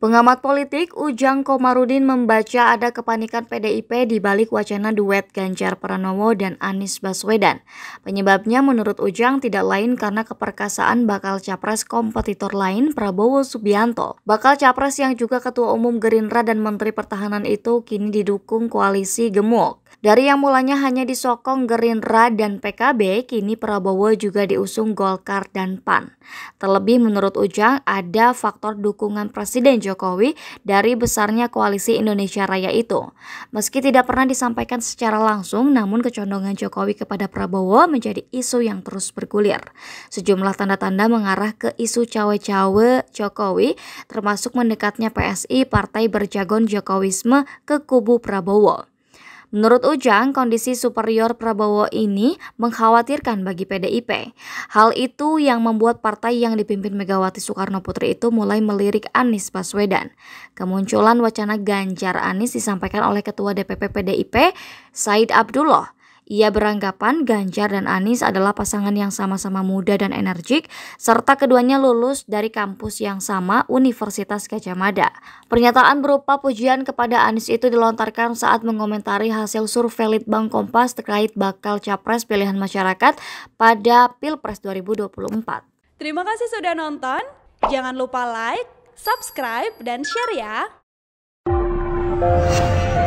Pengamat politik Ujang Komarudin membaca ada kepanikan PDIP di balik wacana duet Ganjar Pranowo dan Anies Baswedan. Penyebabnya menurut Ujang tidak lain karena keperkasaan bakal capres kompetitor lain Prabowo Subianto. Bakal capres yang juga ketua umum Gerindra dan Menteri Pertahanan itu kini didukung koalisi gemuk. Dari yang mulanya hanya disokong Gerindra dan PKB, kini Prabowo juga diusung Golkar dan PAN. Terlebih menurut Ujang ada faktor dukungan Presiden Jokowi Jokowi dari besarnya koalisi Indonesia Raya itu. Meski tidak pernah disampaikan secara langsung, namun kecondongan Jokowi kepada Prabowo menjadi isu yang terus bergulir. Sejumlah tanda-tanda mengarah ke isu cawe-cawe Jokowi, termasuk mendekatnya PSI Partai Berjagon Jokowisme ke kubu Prabowo. Menurut Ujang, kondisi superior Prabowo ini mengkhawatirkan bagi PDIP. Hal itu yang membuat partai yang dipimpin Megawati Soekarno Putri itu mulai melirik Anies Baswedan. Kemunculan wacana ganjar Anies disampaikan oleh Ketua DPP PDIP, Said Abdullah. Ia beranggapan Ganjar dan Anies adalah pasangan yang sama-sama muda dan energik, serta keduanya lulus dari kampus yang sama Universitas Gajah Mada. Pernyataan berupa pujian kepada Anies itu dilontarkan saat mengomentari hasil survei Litbang Kompas terkait bakal capres pilihan masyarakat pada Pilpres 2024. Terima kasih sudah nonton, jangan lupa like, subscribe, dan share ya!